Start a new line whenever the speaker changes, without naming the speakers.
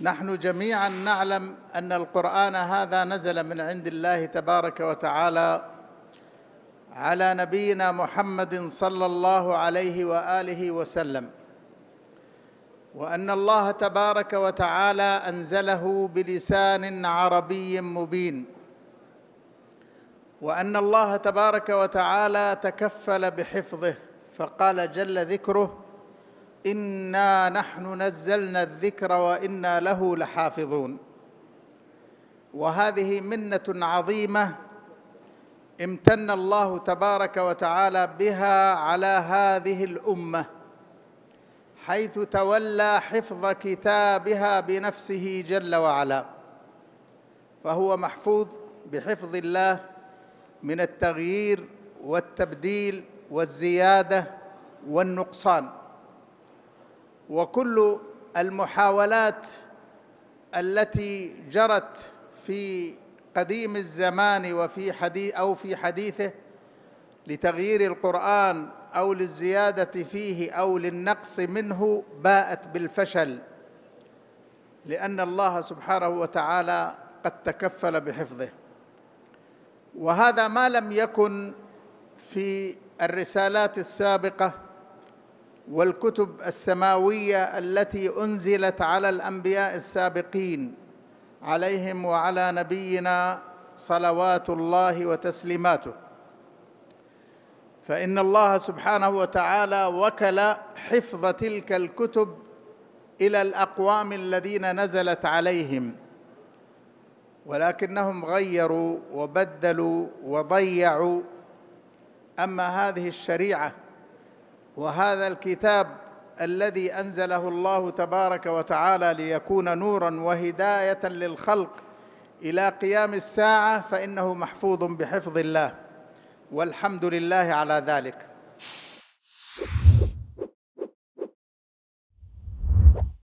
نحن جميعا نعلم ان القران هذا نزل من عند الله تبارك وتعالى على نبينا محمد صلى الله عليه واله وسلم وان الله تبارك وتعالى انزله بلسان عربي مبين وان الله تبارك وتعالى تكفل بحفظه فقال جل ذكره انا نحن نزلنا الذكر وانا له لحافظون وهذه منه عظيمه امتن الله تبارك وتعالى بها على هذه الامه حيث تولى حفظ كتابها بنفسه جل وعلا فهو محفوظ بحفظ الله من التغيير والتبديل والزياده والنقصان وكل المحاولات التي جرت في قديم الزمان وفي حديث او في حديثه لتغيير القران او للزياده فيه او للنقص منه باءت بالفشل لان الله سبحانه وتعالى قد تكفل بحفظه وهذا ما لم يكن في الرسالات السابقه والكتب السماويه التي انزلت على الانبياء السابقين عليهم وعلى نبينا صلوات الله وتسليماته فان الله سبحانه وتعالى وكل حفظ تلك الكتب الى الاقوام الذين نزلت عليهم ولكنهم غيروا وبدلوا وضيعوا اما هذه الشريعه وهذا الكتاب الذي انزله الله تبارك وتعالى ليكون نورا وهدايه للخلق الى قيام الساعه فانه محفوظ بحفظ الله والحمد لله على ذلك